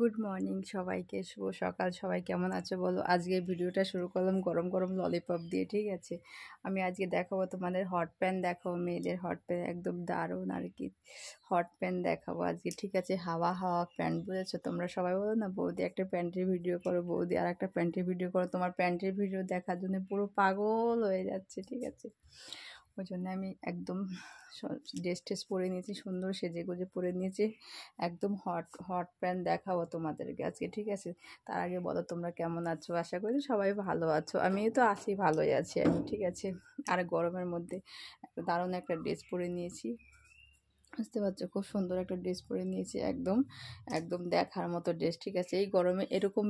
good morning সবাইকে শুভ সকাল সবাই কেমন আছে বলো আজকে ভিডিওটা শুরু করলাম গরম গরম ললিপপ দিয়ে ঠিক আছে আমি আজকে দেখাবো তোমাদের হট প্যান দেখাবো মেয়েদের হট প্যান একদম দারুণ আর কি হট প্যান দেখাবো আজকে ঠিক আছে হাওয়া হাওয়া প্যান্ট বুঝেছো তোমরা সবাই বলো না বৌদি একটা প্যান্টের ভিডিও করো বৌদি আর একটা প্যান্টের ভিডিও করো তোমার প্যান্টের ভিডিও দেখার জন্য পুরো পাগল হয়ে যাচ্ছে ঠিক আছে ওই জন্য আমি একদম ড্রেস ট্রেস পরে নিয়েছি সুন্দর সেজে গুজে পরে নিয়েছি একদম হট হট প্যান্ট দেখাবো তোমাদেরকে আজকে ঠিক আছে তার আগে বলো তোমরা কেমন আছো আশা করি সবাই ভালো আছো আমি তো আসি ভালোই আছি আমি ঠিক আছে আর গরমের মধ্যে দারুণ একটা ড্রেস পরে নিয়েছি বুঝতে পারছো খুব সুন্দর একটা ড্রেস পরে নিয়েছি একদম একদম দেখার মতো ড্রেস ঠিক আছে এই গরমে এরকম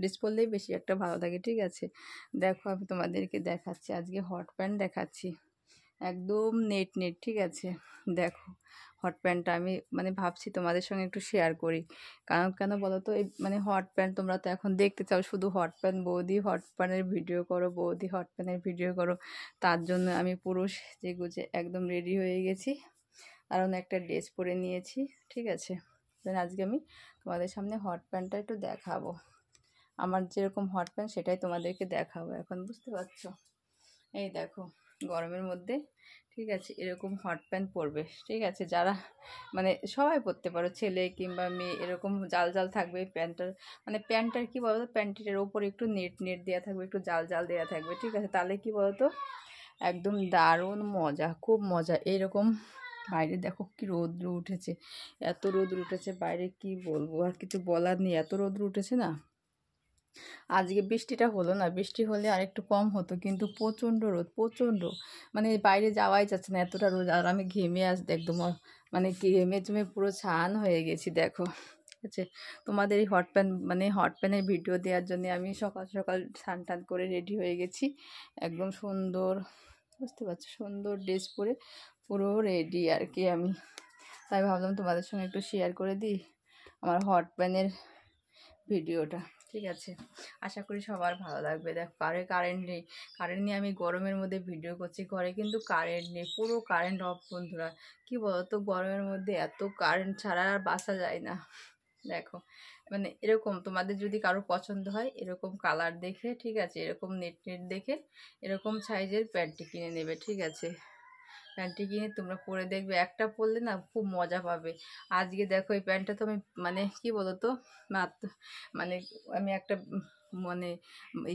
ড্রেস পরলেই বেশি একটা ভালো লাগে ঠিক আছে দেখো আমি তোমাদেরকে দেখাচ্ছি আজকে হট প্যান্ট দেখাচ্ছি একদম নেট নেট ঠিক আছে দেখো হট প্যান্টটা আমি মানে ভাবছি তোমাদের সঙ্গে একটু শেয়ার করি কারণ কেন বলো তো এই মানে হট প্যান্ট তোমরা তো এখন দেখতে চাও শুধু হট প্যান্ট বৌদি হট প্যান্টের ভিডিও করো বৌদি হট প্যান্টের ভিডিও করো তার জন্য আমি পুরুষ যে গুজে একদম রেডি হয়ে গেছি কারণ একটা ড্রেস পরে নিয়েছি ঠিক আছে আজকে আমি তোমাদের সামনে হট প্যান্টটা একটু দেখাবো আমার যেরকম হট প্যান্ট সেটাই তোমাদেরকে দেখাবো এখন বুঝতে পারছো এই দেখো গরমের মধ্যে ঠিক আছে এরকম হট প্যান্ট পরবে ঠিক আছে যারা মানে সবাই পরতে পারো ছেলে কিংবা মেয়ে এরকম জাল জাল থাকবে প্যান্টটার মানে প্যান্টটার কী বলতো প্যান্টটির ওপর একটু নেট নেট দেওয়া থাকবে একটু জাল জাল দেওয়া থাকবে ঠিক আছে তাহলে কী বলতো একদম দারুণ মজা খুব মজা এরকম বাইরে দেখো কি রোদ্র উঠেছে এত রৌদ্র উঠেছে বাইরে কি বলবো আর কিছু বলার নেই এত রৌদ্র উঠেছে না আজকে বৃষ্টিটা হলো না বৃষ্টি হলে আর একটু কম হতো কিন্তু প্রচণ্ড রোদ প্রচণ্ড মানে বাইরে যাওয়াই যাচ্ছে না এতটা রোদ আর আমি ঘেমে আস একদম মানে ঘেমে চুমে পুরো ছান হয়ে গেছি দেখো আছে তোমাদের এই হট প্যান মানে হট প্যানের ভিডিও দেওয়ার জন্য আমি সকাল সকাল স্নান টান করে রেডি হয়ে গেছি একদম সুন্দর বুঝতে পারছো সুন্দর ড্রেস পরে পুরো রেডি আর কি আমি তাই ভাবলাম তোমাদের সঙ্গে একটু শেয়ার করে দিই আমার হট প্যানের ভিডিওটা ঠিক আছে আশা করি সবার ভালো লাগবে দেখ কারে কারেন্ট নেই কারেন্ট নিয়ে আমি গরমের মধ্যে ভিডিও করছি ঘরে কিন্তু কারেন্ট নেই পুরো কারেন্ট অফ বন্ধুরা কী বলতো গরমের মধ্যে এত কারেন্ট ছাড়া আর বাসা যায় না দেখো মানে এরকম তোমাদের যদি কারো পছন্দ হয় এরকম কালার দেখে ঠিক আছে এরকম নেট নেট দেখে এরকম সাইজের প্যান্টটি কিনে নেবে ঠিক আছে প্যান্টটি কিনে তোমরা পরে দেখবে একটা পরলে না খুব মজা পাবে আজকে দেখো এই প্যান্টটা তো আমি মানে কি বলো তো মানে আমি একটা মানে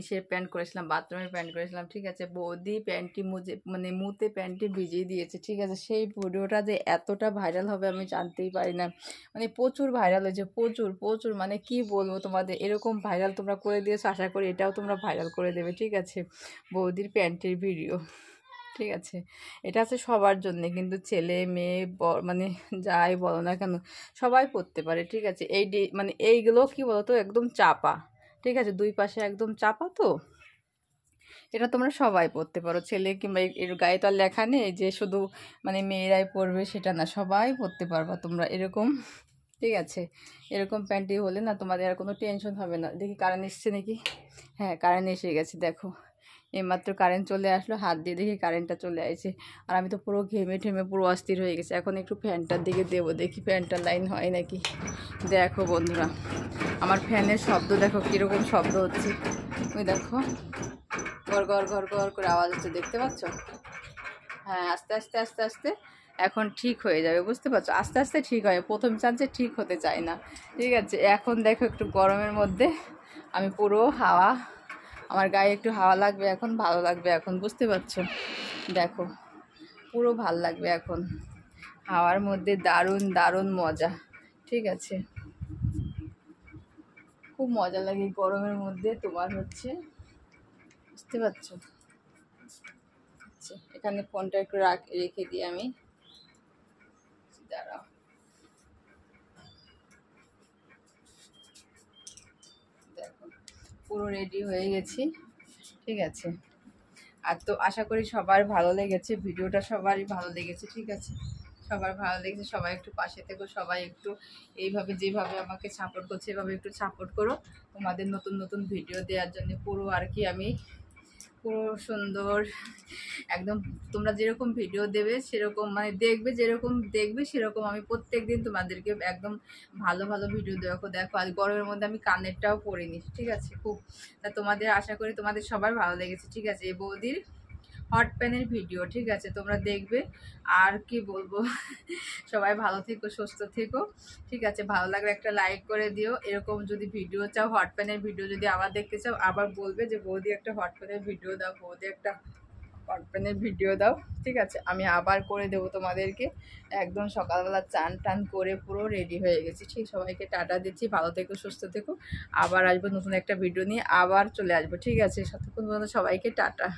ইসের প্যান্ট করেছিলাম বাথরুমের প্যান্ট করেছিলাম ঠিক আছে বৌদি প্যান্টটি মুজে মানে মুতে প্যান্টটি ভিজিয়ে দিয়েছে ঠিক আছে সেই ভিডিওটা যে এতটা ভাইরাল হবে আমি জানতেই পারি না মানে প্রচুর ভাইরাল হয়েছে প্রচুর প্রচুর মানে কি বলবো তোমাদের এরকম ভাইরাল তোমরা করে দিয়েছো আশা করি এটাও তোমরা ভাইরাল করে দেবে ঠিক আছে বৌদির প্যান্টের ভিডিও ঠিক আছে এটা আছে সবার জন্যে কিন্তু ছেলে মেয়ে মানে যাই বলো না কেন সবাই পড়তে পারে ঠিক আছে এই মানে এইগুলো কি বলো তো একদম চাপা ঠিক আছে দুই পাশে একদম চাপা তো এটা তোমরা সবাই পড়তে পারো ছেলে কিংবা এর গায়ে তো আর লেখা নেই যে শুধু মানে মেয়েরাই পড়বে সেটা না সবাই পড়তে পারবা তোমরা এরকম ঠিক আছে এরকম প্যান্টটি হলে না তোমাদের আর কোনো টেনশন হবে না দেখি কারেন্ট এসছে নাকি হ্যাঁ কারেন্ট এসে গেছে দেখো এইমাত্র কারেন্ট চলে আসলো হাত দিয়ে দেখি কারেন্টটা চলে আসে আর আমি তো পুরো ঘেমে ঠেমে পুরো অস্থির হয়ে গেছে এখন একটু ফ্যানটার দিকে দেবো দেখি ফ্যানটার লাইন হয় নাকি দেখো বন্ধুরা আমার ফ্যানের শব্দ দেখো কীরকম শব্দ হচ্ছে ওই দেখো ঘর ঘর ঘর ঘর করে আওয়াজ হচ্ছে দেখতে পাচ্ছ হ্যাঁ আস্তে আস্তে আস্তে আস্তে এখন ঠিক হয়ে যাবে বুঝতে পারছো আস্তে আস্তে ঠিক হয় প্রথম চান্সে ঠিক হতে চায় না ঠিক আছে এখন দেখো একটু গরমের মধ্যে আমি পুরো হাওয়া আমার গায়ে একটু হাওয়া লাগবে এখন ভালো লাগবে এখন বুঝতে পারছো দেখো পুরো ভাল লাগবে এখন হাওয়ার মধ্যে দারুণ দারুণ মজা ঠিক আছে খুব মজা লাগে গরমের মধ্যে তোমার হচ্ছে বুঝতে পারছো আচ্ছা, এখানে ফোনটা একটু রাখ রেখে দিই আমি দাঁড়াও পুরো রেডি হয়ে গেছি ঠিক আছে আর তো আশা করি সবার ভালো লেগেছে ভিডিওটা সবারই ভালো লেগেছে ঠিক আছে সবার ভালো লেগেছে সবাই একটু পাশে থেকো সবাই একটু এইভাবে যেভাবে আমাকে সাপোর্ট করছে এভাবে একটু সাপোর্ট করো তোমাদের নতুন নতুন ভিডিও দেওয়ার জন্য পুরো আর কি আমি সুন্দর একদম তোমরা যেরকম ভিডিও দেবে সেরকম মানে দেখবে যেরকম দেখবে সেরকম আমি প্রত্যেক দিন তোমাদেরকে একদম ভালো ভালো ভিডিও দেখো দেখো আর গরমের মধ্যে আমি কানেরটাও পরে ঠিক আছে খুব তা তোমাদের আশা করি তোমাদের সবার ভালো লেগেছে ঠিক আছে বৌদির হট প্যানের ভিডিও ঠিক আছে তোমরা দেখবে আর কি বলবো সবাই ভালো থেকো সুস্থ থেকো ঠিক আছে ভালো লাগলে একটা লাইক করে দিও এরকম যদি ভিডিও চাও হট প্যানের ভিডিও যদি আবার দেখতে চাও আবার বলবে যে বৌদি একটা হট প্যানের ভিডিও দাও বৌদি একটা হট প্যানের ভিডিও দাও ঠিক আছে আমি আবার করে দেবো তোমাদেরকে একদম সকালবেলা চান টান করে পুরো রেডি হয়ে গেছি ঠিক সবাইকে টাটা দিচ্ছি ভালো থেকো সুস্থ থেকো আবার আসবো নতুন একটা ভিডিও নিয়ে আবার চলে আসবো ঠিক আছে সতক্ষণ পর্যন্ত সবাইকে টাটা